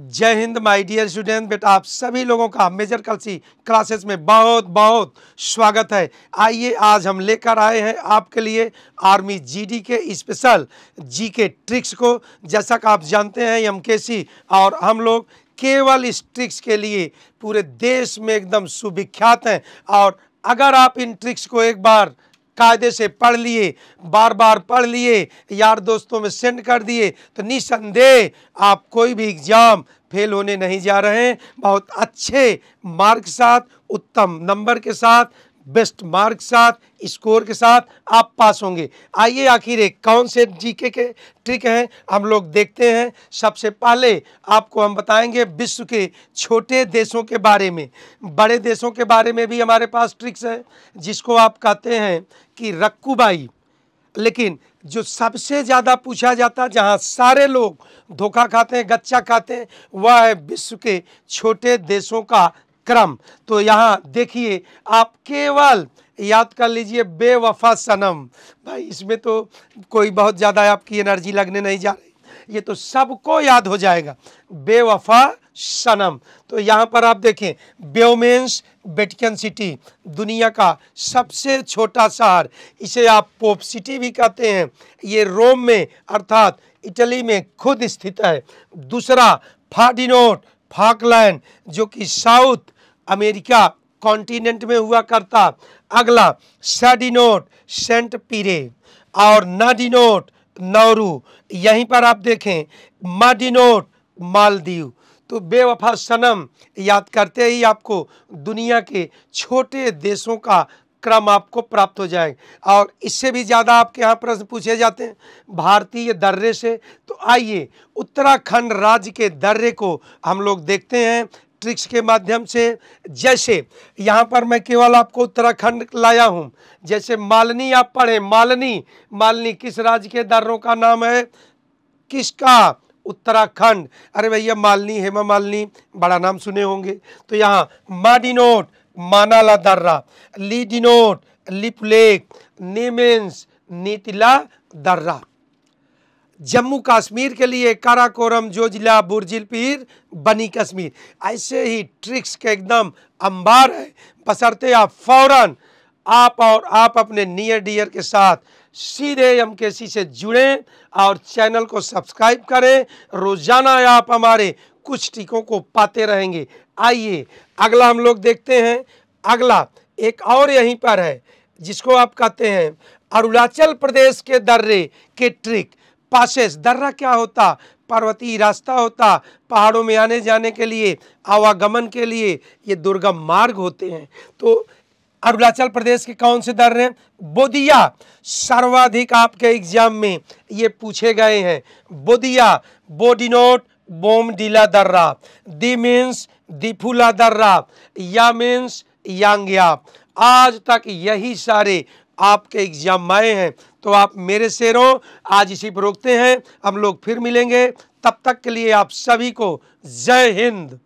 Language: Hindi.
जय हिंद माय डियर स्टूडेंट बेटा आप सभी लोगों का मेजर कलसी क्लासेस में बहुत बहुत स्वागत है आइए आज हम लेकर आए हैं आपके लिए आर्मी जीडी के स्पेशल जी के ट्रिक्स को जैसा कि आप जानते हैं एमकेसी और हम लोग केवल इस ट्रिक्स के लिए पूरे देश में एकदम सुविख्यात हैं और अगर आप इन ट्रिक्स को एक बार कायदे से पढ़ लिए बार बार पढ़ लिए यार दोस्तों में सेंड कर दिए तो निसंदेह आप कोई भी एग्ज़ाम फेल होने नहीं जा रहे हैं बहुत अच्छे मार्क साथ उत्तम नंबर के साथ बेस्ट मार्क साथ स्कोर के साथ आप पास होंगे आइए आखिर एक कौन से जीके के ट्रिक हैं हम लोग देखते हैं सबसे पहले आपको हम बताएंगे विश्व के छोटे देशों के बारे में बड़े देशों के बारे में भी हमारे पास ट्रिक्स हैं जिसको आप कहते हैं कि रक्कूबाई लेकिन जो सबसे ज़्यादा पूछा जाता है जहाँ सारे लोग धोखा खाते हैं गच्चा खाते हैं वह है विश्व के छोटे देशों का क्रम तो यहाँ देखिए आप केवल याद कर लीजिए बेवफा सनम भाई इसमें तो कोई बहुत ज़्यादा आपकी एनर्जी लगने नहीं जा रही ये तो सबको याद हो जाएगा बेवफा सनम तो यहाँ पर आप देखें ब्योमेंस बेटिकन सिटी दुनिया का सबसे छोटा शहर इसे आप पोप सिटी भी कहते हैं ये रोम में अर्थात इटली में खुद स्थित है दूसरा फाडिनोट फाकलैंड जो कि साउथ अमेरिका कॉन्टिनेंट में हुआ करता अगला सडिनोट सेंट पीरे और नाडिनोट नौरू यहीं पर आप देखें माडिनोट मालदीव तो बेवफा सनम याद करते ही आपको दुनिया के छोटे देशों का क्रम आपको प्राप्त हो जाएंगे और इससे भी ज़्यादा आपके यहाँ प्रश्न पूछे जाते हैं भारतीय दर्रे से तो आइए उत्तराखंड राज्य के दर्रे को हम लोग देखते हैं ट्रिक्स के माध्यम से जैसे यहाँ पर मैं केवल आपको उत्तराखंड लाया हूँ जैसे मालनी आप पढ़ें मालनी मालनी किस राज्य के दर्रों का नाम है किसका उत्तराखंड अरे भैया मालनी हेमा मालनी बड़ा नाम सुने होंगे तो यहाँ माडिनोट मानाला दर्रा लीडिनोट लिपलेक नीमेंस नीतिला दर्रा जम्मू कश्मीर के लिए काराकोरम जोजिला बुरजिल पीर बनी कश्मीर ऐसे ही ट्रिक्स के एकदम अंबार है बसरते आप फौरन आप और आप अपने नियर डियर के साथ सीधे एम से जुड़ें और चैनल को सब्सक्राइब करें रोज़ाना आप हमारे कुछ टीकों को पाते रहेंगे आइए अगला हम लोग देखते हैं अगला एक और यहीं पर है जिसको आप कहते हैं अरुणाचल प्रदेश के दर्रे के ट्रिक पासेस दर्रा क्या होता पार्वती रास्ता होता पहाड़ों में आने जाने के लिए आवागमन के लिए ये दुर्गम मार्ग होते हैं तो अरुणाचल प्रदेश के कौन से दर्रे हैं बोधिया सर्वाधिक आपके एग्जाम में ये पूछे गए हैं बोधिया बोडिनोट बोमडिला दर्रा दी मीन्स दिफुला दर्रा या मीन्स यांग्या आज तक यही सारे आपके एग्जाम आए हैं तो आप मेरे शेरों आज इसी पर रोकते हैं हम लोग फिर मिलेंगे तब तक के लिए आप सभी को जय हिंद